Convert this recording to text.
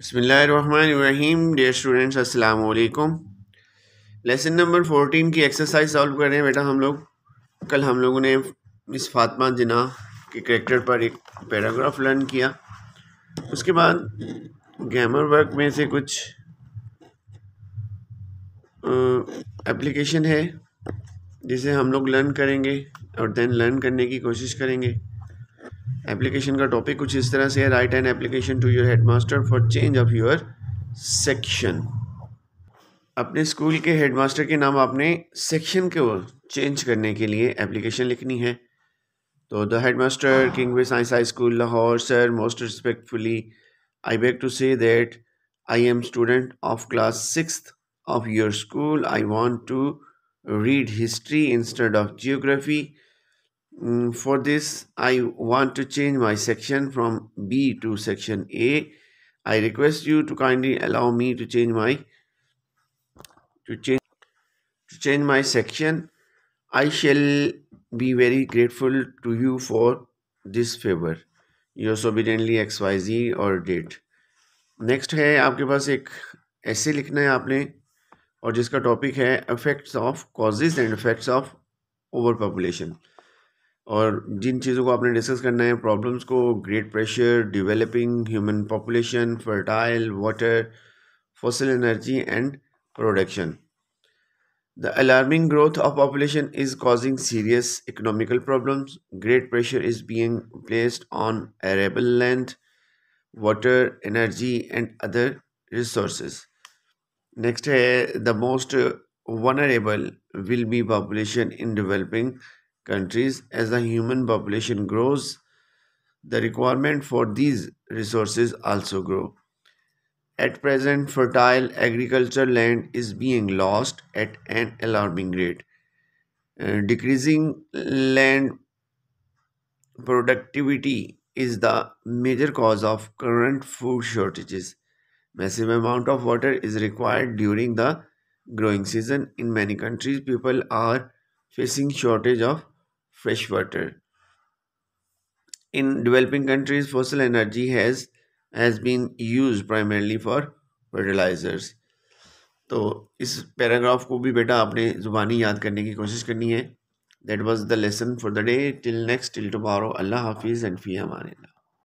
बसमीम dare students अस्सलाम वालेकुम लेसन नंबर फोर्टीन की एक्सरसाइज सॉल्व कर रहे हैं बेटा हम लोग कल हम लोगों ने मिस फातमा जिना के करेक्टर पर एक पैराग्राफ लर्न किया उसके बाद गैमर वर्क में से कुछ एप्लीकेशन है जिसे हम लोग लर्न करेंगे और देन लर्न करने की कोशिश करेंगे एप्लीकेशन का टॉपिक कुछ इस तरह से है write an application to your headmaster for change of your section अपने स्कूल के हेडमास्टर के नाम आपने सेक्शन को चेंज करने के लिए एप्लीकेशन लिखनी है तो the headmaster king way science high school Lahore sir most respectfully I beg to say that I am student of class six of your school I want to read history instead of geography Mm, for this, I want to change my section from B to section A. I request you to kindly allow me to change my to change to change my section. I shall be very grateful to you for this favor. Yours obediently XYZ or date. Next, है आपके पास एक ऐसे लिखना है आपने और जिसका topic है effects of causes and effects of over or, jin चीज़ों को आपने डिस्कस करना है प्रॉब्लम्स को great pressure developing human population fertile water fossil energy and production. The alarming growth of population is causing serious economical problems. Great pressure is being placed on arable land, water, energy and other resources. Next, eh, the most vulnerable will be population in developing countries. As the human population grows, the requirement for these resources also grow. At present, fertile agricultural land is being lost at an alarming rate. Uh, decreasing land productivity is the major cause of current food shortages. Massive amount of water is required during the growing season. In many countries, people are facing shortage of fresh water. In developing countries, fossil energy has has been used primarily for fertilizers. तो इस paragraph को भी बेटा आपने ज़ुबानी याद करने की कोशिश करनी है that was the lesson for the day till next till tomorrow अल्लाह हाफिज़ एंड फ़ी हमारे